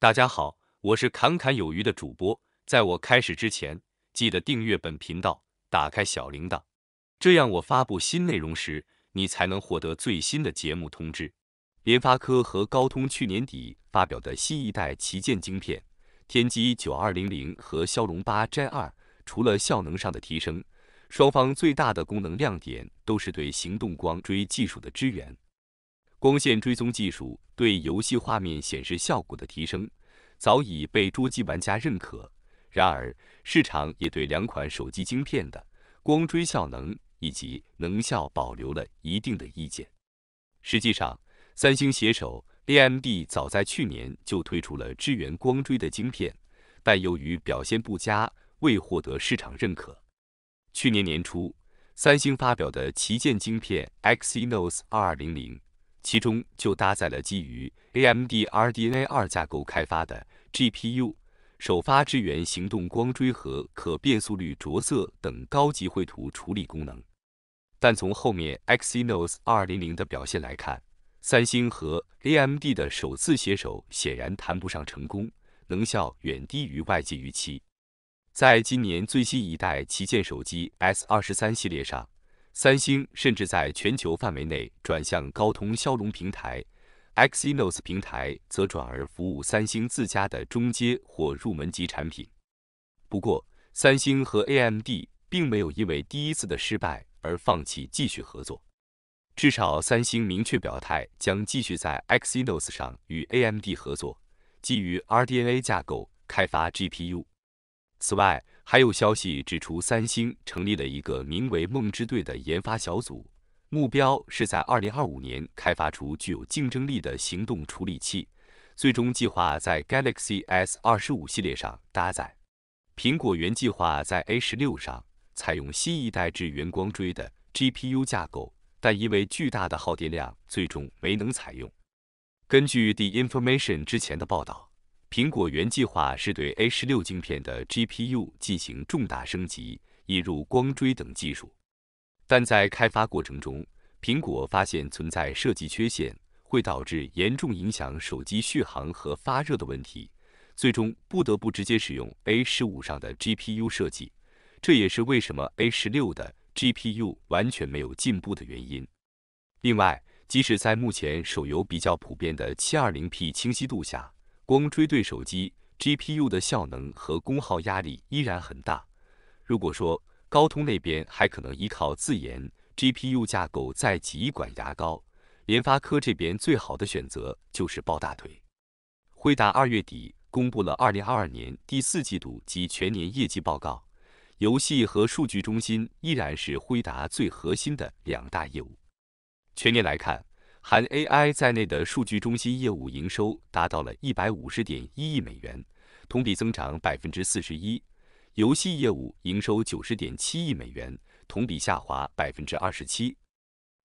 大家好，我是侃侃有余的主播。在我开始之前，记得订阅本频道，打开小铃铛，这样我发布新内容时，你才能获得最新的节目通知。联发科和高通去年底发表的新一代旗舰晶片天玑九二零零和骁龙八 Gen 二，除了效能上的提升，双方最大的功能亮点都是对行动光追技术的支援。光线追踪技术对游戏画面显示效果的提升早已被捉机玩家认可，然而市场也对两款手机晶片的光追效能以及能效保留了一定的意见。实际上，三星携手 AMD 早在去年就推出了支援光追的晶片，但由于表现不佳，未获得市场认可。去年年初，三星发表的旗舰晶片 Exynos 2200。其中就搭载了基于 AMD RDNA 二架构开发的 GPU，首发支援行动光追和可变速率着色等高级绘图处理功能。但从后面 Exynos 2000的表现来看，三星和 AMD 的首次携手显然谈不上成功，能效远低于外界预期。在今年最新一代旗舰手机 S 23系列上。三星甚至在全球范围内转向高通骁龙平台，Exynos 平台则转而服务三星自家的中阶或入门级产品。不过，三星和 AMD 并没有因为第一次的失败而放弃继续合作，至少三星明确表态将继续在 Exynos 上与 AMD 合作，基于 RDNA 架构开发 GPU。此外，还有消息指出，三星成立了一个名为“梦之队”的研发小组，目标是在二零二五年开发出具有竞争力的行动处理器，最终计划在 Galaxy S 二十五系列上搭载。苹果原计划在 A 十六上采用新一代至元光锥的 GPU 架构，但因为巨大的耗电量，最终没能采用。根据 The Information 之前的报道。苹果原计划是对 A 十六晶片的 GPU 进行重大升级，引入光追等技术，但在开发过程中，苹果发现存在设计缺陷，会导致严重影响手机续航和发热的问题，最终不得不直接使用 A 十五上的 GPU 设计。这也是为什么 A 十六的 GPU 完全没有进步的原因。另外，即使在目前手游比较普遍的 720P 清晰度下，光追对手机 GPU 的效能和功耗压力依然很大。如果说高通那边还可能依靠自研 GPU 架构再挤一管牙膏，联发科这边最好的选择就是抱大腿。辉达二月底公布了二零二二年第四季度及全年业绩报告，游戏和数据中心依然是辉达最核心的两大业务。全年来看。含 AI 在内的数据中心业务营收达到了一百五十点一亿美元，同比增长百分之四十一；游戏业务营收九十点七亿美元，同比下滑百分之二十七。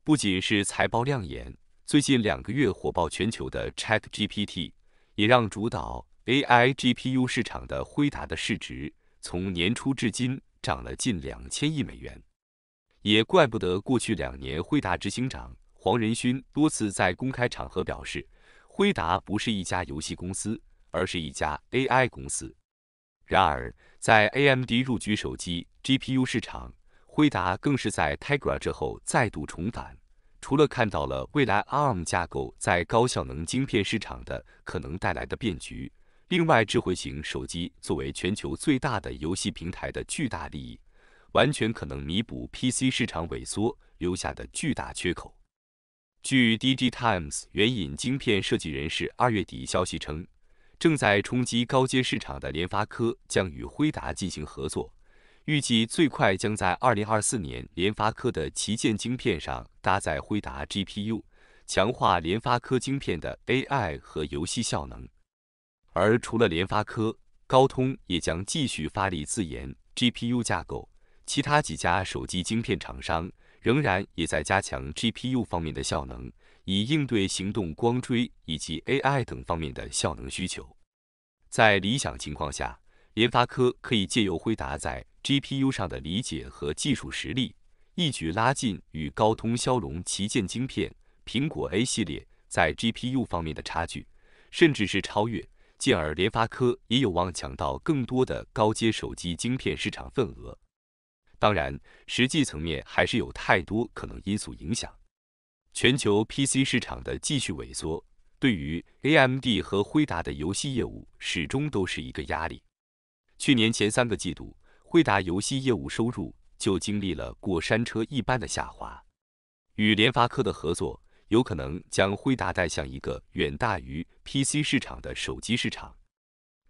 不仅是财报亮眼，最近两个月火爆全球的 ChatGPT 也让主导 AI GPU 市场的辉达的市值从年初至今涨了近两千亿美元。也怪不得过去两年辉达执行长。黄仁勋多次在公开场合表示，辉达不是一家游戏公司，而是一家 AI 公司。然而，在 AMD 入局手机 GPU 市场，辉达更是在 Tegra 之后再度重返。除了看到了未来 ARM 架构在高效能晶片市场的可能带来的变局，另外，智慧型手机作为全球最大的游戏平台的巨大利益，完全可能弥补 PC 市场萎缩留下的巨大缺口。据 D g Times 援引晶片设计人士，二月底消息称，正在冲击高阶市场的联发科将与辉达进行合作，预计最快将在二零二四年联发科的旗舰晶片上搭载辉达 G P U，强化联发科晶片的 A I 和游戏效能。而除了联发科，高通也将继续发力自研 G P U 架构，其他几家手机晶片厂商。仍然也在加强 GPU 方面的效能，以应对行动光追以及 AI 等方面的效能需求。在理想情况下，联发科可以借由辉达在 GPU 上的理解和技术实力，一举拉近与高通骁龙旗舰晶片、苹果 A 系列在 GPU 方面的差距，甚至是超越。进而，联发科也有望抢到更多的高阶手机晶片市场份额。当然，实际层面还是有太多可能因素影响全球 PC 市场的继续萎缩，对于 AMD 和辉达的游戏业务始终都是一个压力。去年前三个季度，辉达游戏业务收入就经历了过山车一般的下滑。与联发科的合作有可能将辉达带向一个远大于 PC 市场的手机市场，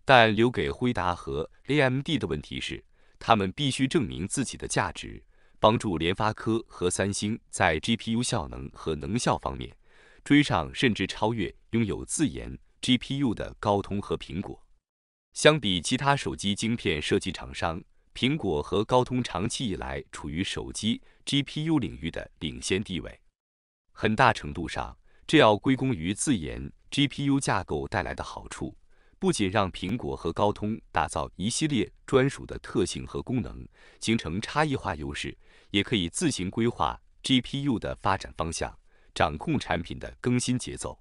但留给辉达和 AMD 的问题是。他们必须证明自己的价值，帮助联发科和三星在 GPU 效能和能效方面追上甚至超越拥有自研 GPU 的高通和苹果。相比其他手机晶片设计厂商，苹果和高通长期以来处于手机 GPU 领域的领先地位，很大程度上这要归功于自研 GPU 架构带来的好处。不仅让苹果和高通打造一系列专属的特性和功能，形成差异化优势，也可以自行规划 GPU 的发展方向，掌控产品的更新节奏。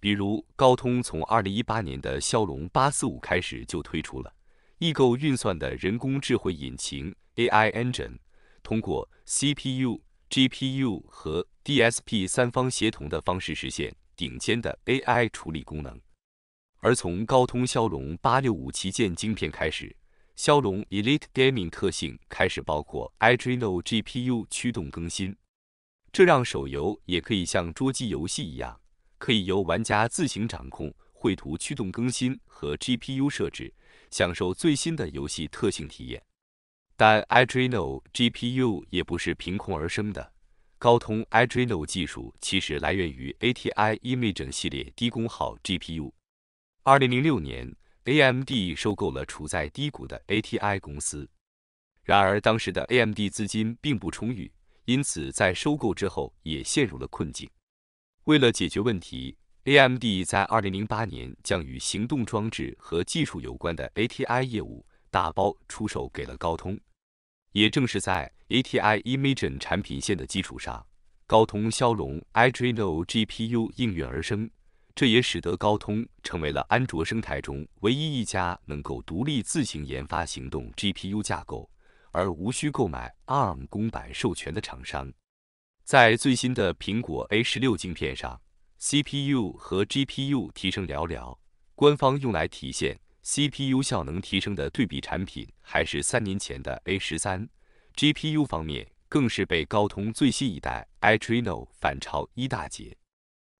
比如，高通从二零一八年的骁龙八四五开始就推出了异构运算的人工智慧引擎 AI Engine，通过 CPU、GPU 和 DSP 三方协同的方式实现顶尖的 AI 处理功能。而从高通骁龙八六五旗舰晶片开始，骁龙 Elite Gaming 特性开始包括 Adreno GPU 驱动更新，这让手游也可以像桌机游戏一样，可以由玩家自行掌控绘图驱动更新和 GPU 设置，享受最新的游戏特性体验。但 Adreno GPU 也不是凭空而生的，高通 Adreno 技术其实来源于 ATI Image 系列低功耗 GPU。二零零六年，AMD 收购了处在低谷的 ATI 公司。然而，当时的 AMD 资金并不充裕，因此在收购之后也陷入了困境。为了解决问题，AMD 在二零零八年将与行动装置和技术有关的 ATI 业务打包出售给了高通。也正是在 ATI Image 产品线的基础上，高通骁龙 Adreno GPU 应运而生。这也使得高通成为了安卓生态中唯一一家能够独立自行研发行动 GPU 架构，而无需购买 ARM 公版授权的厂商。在最新的苹果 A 十六镜片上，CPU 和 GPU 提升寥寥。官方用来体现 CPU 效能提升的对比产品还是三年前的 A 十三，GPU 方面更是被高通最新一代 Adreno 反超一大截。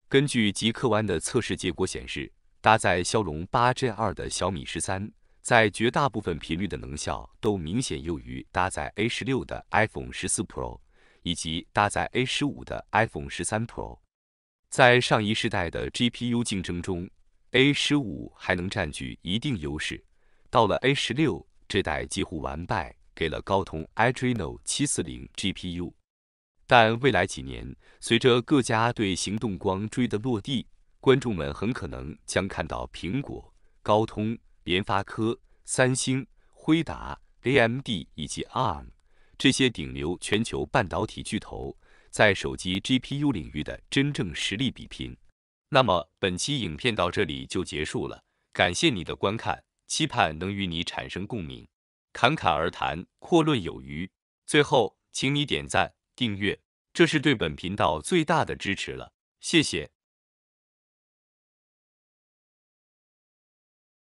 根据极客湾的测试结果显示，搭载骁龙八 Gen2 的小米十三，在绝大部分频率的能效都明显优于搭载 A16 的 iPhone 十四 Pro，以及搭载 A15 的 iPhone 十三 Pro。在上一世代的 GPU 竞争中，A15 还能占据一定优势，到了 A16 这代几乎完败给了高通 Adreno 740 GPU。但未来几年，随着各家对行动光追的落地，观众们很可能将看到苹果、高通、联发科、三星、辉达、AMD 以及 ARM 这些顶流全球半导体巨头在手机 GPU 领域的真正实力比拼。那么本期影片到这里就结束了，感谢你的观看，期盼能与你产生共鸣。侃侃而谈，阔论有余。最后，请你点赞。订阅，这是对本频道最大的支持了，谢谢。